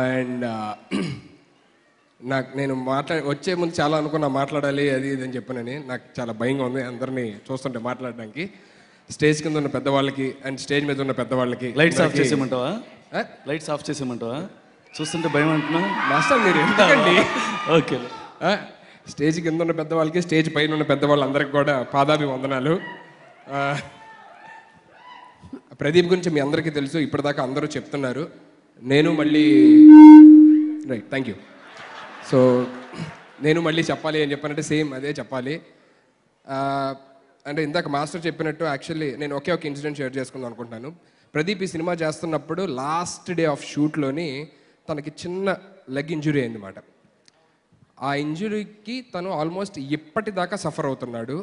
and నాకు నేను మాట్లా వచ్చే ముందు చాలా అనుకున్నా మాట్లాడాలి అది ఇది అని చెప్పానని నాకు చాలా భయంగా ఉంది అందరినీ చూస్తుంటే మాట్లాడడానికి స్టేజ్ కింద ఉన్న పెద్దవాళ్ళకి అండ్ స్టేజ్ మీద ఉన్న పెద్దవాళ్ళకి లైట్స్ ఆఫ్ చేసేమంటావా లైట్స్ ఆఫ్ చేసేమంటావా చూస్తుంటే భయం అంటున్నా మీరు ఎందుకండి ఓకే స్టేజ్ కింద ఉన్న పెద్దవాళ్ళకి స్టేజ్ పైన ఉన్న పెద్దవాళ్ళందరికీ కూడా పాదాభి వందనాలు ప్రదీప్ గురించి మీ అందరికీ తెలుసు ఇప్పటిదాకా అందరూ చెప్తున్నారు నేను మళ్ళీ రైట్ థ్యాంక్ యూ సో నేను మళ్ళీ చెప్పాలి అని చెప్పానంటే సేమ్ అదే చెప్పాలి అంటే ఇందాక మాస్టర్ చెప్పినట్టు యాక్చువల్లీ నేను ఒకే ఒక ఇన్సిడెంట్ షేర్ చేసుకుందాం అనుకుంటాను ప్రదీప్ ఈ సినిమా చేస్తున్నప్పుడు లాస్ట్ డే ఆఫ్ షూట్లోని తనకి చిన్న లెగ్ ఇంజురీ అనమాట ఆ ఇంజురీకి తను ఆల్మోస్ట్ ఇప్పటిదాకా సఫర్ అవుతున్నాడు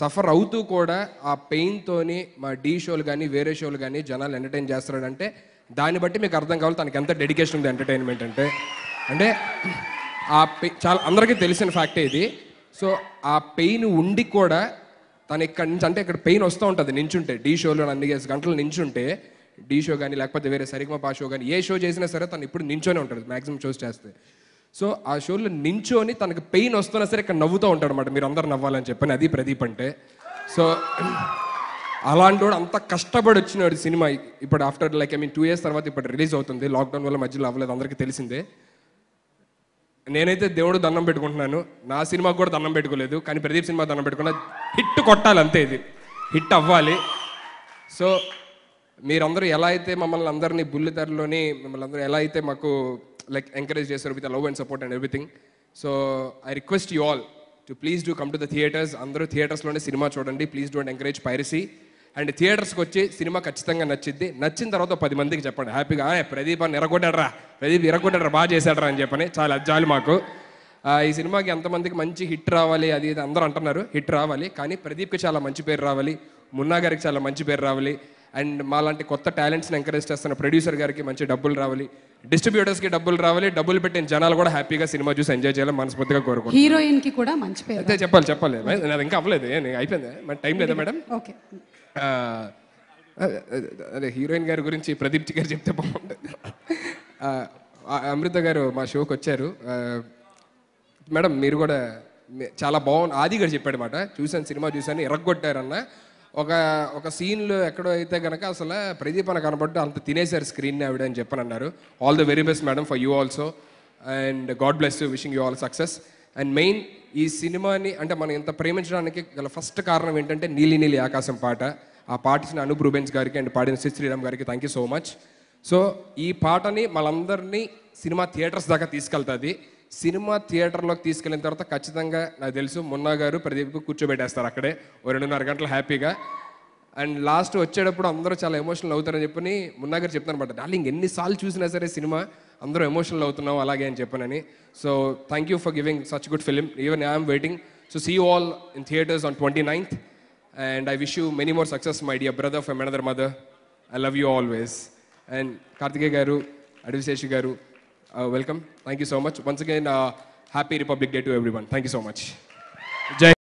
సఫర్ అవుతూ కూడా ఆ పెయిన్తోని మా డీ షోలు కానీ వేరే షోలు కానీ జనాలు ఎంటర్టైన్ చేస్తున్నాడంటే దాన్ని బట్టి మీకు అర్థం కావాలి తనకి ఎంత డెడికేషన్ ఉంది ఎంటర్టైన్మెంట్ అంటే అంటే ఆ చాలా అందరికీ తెలిసిన ఫ్యాక్టే ఇది సో ఆ పెయిన్ ఉండి కూడా తను ఇక్కడ నుంచి అంటే ఇక్కడ పెయిన్ వస్తూ ఉంటుంది నించుంటే డీ షోలో అన్ని గంటలు నించుంటే డీ షో కానీ లేకపోతే వేరే పా షో కానీ ఏ షో చేసినా సరే తను ఇప్పుడు నించోనే ఉంటాడు మ్యాక్సిమం షోస్ చేస్తే సో ఆ షోలో నించోని తనకు పెయిన్ వస్తున్నా సరే ఇక్కడ నవ్వుతూ ఉంటాడు అనమాట మీరు అందరు నవ్వాలని చెప్పని అది ప్రదీప్ అంటే సో అలాంటి వాడు అంత కష్టపడి వచ్చినాడు సినిమా ఇప్పుడు after like I mean two years తర్వాత ఇప్పుడు రిలీజ్ అవుతుంది లాక్డౌన్ వల్ల మధ్యలో అవ్వలేదు అందరికీ తెలిసిందే నేనైతే దేవుడు దండం పెట్టుకుంటున్నాను నా సినిమాకు కూడా దండం పెట్టుకోలేదు కానీ ప్రదీప్ సినిమా దండం పెట్టుకున్న హిట్ కొట్టాలి అంతే ఇది హిట్ అవ్వాలి సో మీరందరూ ఎలా అయితే మమ్మల్ని అందరినీ బుల్లితెరలోని మిమ్మల్ని అందరూ ఎలా అయితే మాకు లైక్ ఎంకరేజ్ చేశారు with love and support and everything so I request you all to please do come to the theatres అందరూ థియేటర్స్లోనే సినిమా చూడండి please don't encourage piracy and థియేటర్స్కి వచ్చి సినిమా ఖచ్చితంగా నచ్చిద్ది నచ్చిన తర్వాత పది మందికి చెప్పండి హ్యాపీగా ప్రదీప్ అని ఎరగొట్టాడరా ప్రదీప్ ఎరగొట్టాడరా బాగా చేశాడరా అని చెప్పని చాలా అజ్జాలు మాకు ఈ సినిమాకి ఎంతమందికి మంచి హిట్ రావాలి అది ఇది అందరూ అంటున్నారు హిట్ రావాలి కానీ ప్రదీప్కి చాలా మంచి పేరు రావాలి మున్నా గారికి చాలా మంచి పేరు రావాలి అండ్ మాలాంటి కొత్త టాలెంట్స్ని ఎంకరేజ్ చేస్తున్న ప్రొడ్యూసర్ గారికి మంచి డబ్బులు రావాలి డిస్ట్రిబ్యూటర్స్కి డబ్బులు రావాలి డబ్బులు పెట్టిన జనాలు కూడా హ్యాపీగా సినిమా చూసి ఎంజాయ్ చేయాలి మనస్ఫూర్తిగా కోరుకుంటున్నాను హీరోయిన్కి కూడా మంచి పేరు అయితే చెప్పాలి చెప్పాలి నాది ఇంకా అవ్వలేదు అయిపోయింది టైం లేదా మేడం ఓకే అదే హీరోయిన్ గారి గురించి ప్రదీప్ గారు చెప్తే బాగుంటుంది అమృత గారు మా షోకి వచ్చారు మేడం మీరు కూడా చాలా బాగుంది ఆది గారు చెప్పాడు మాట చూశాను సినిమా చూశాను ఎరగొట్టారన్న ఒక ఒక సీన్లో ఎక్కడో అయితే కనుక అసలు ప్రదీప్ అని కనబడ్డా అంత తినేశారు స్క్రీన్ని ఆవిడ అని చెప్పని అన్నారు all the very best madam for you also and God bless you wishing you all success and main ఈ సినిమాని అంటే మనం ఇంత ప్రేమించడానికి గల ఫస్ట్ కారణం ఏంటంటే నీలి నీలి ఆకాశం పాట ఆ చిన్న అనూప్ రూబెన్స్ గారికి అండ్ పాడిన శ్రీ శ్రీరామ్ గారికి thank you so much so ఈ పాటని మనందరినీ సినిమా థియేటర్స్ దాకా తీసుకెళ్తుంది సినిమా థియేటర్లోకి తీసుకెళ్ళిన తర్వాత ఖచ్చితంగా నాకు తెలుసు మున్నా గారు ప్రదీప్ కూర్చోబెట్టేస్తారు అక్కడే ఓ రెండున్నర గంటలు హ్యాపీగా అండ్ లాస్ట్ వచ్చేటప్పుడు అందరూ చాలా ఎమోషనల్ అవుతారని చెప్పని మున్నాగారు చెప్తాను అనమాట డార్లింగ్ ఎన్నిసార్లు చూసినా సరే సినిమా అందరూ ఎమోషనల్ అవుతున్నాం అలాగే అని చెప్పానని so thank you for giving such good film even I'm waiting so see all in theatres on twenty ninth and I wish you many more success my dear brother for another mother I love you always and Karthikeya garu Adivi Sesh garu welcome thank you so much once again happy republic day to everyone thank you so much జై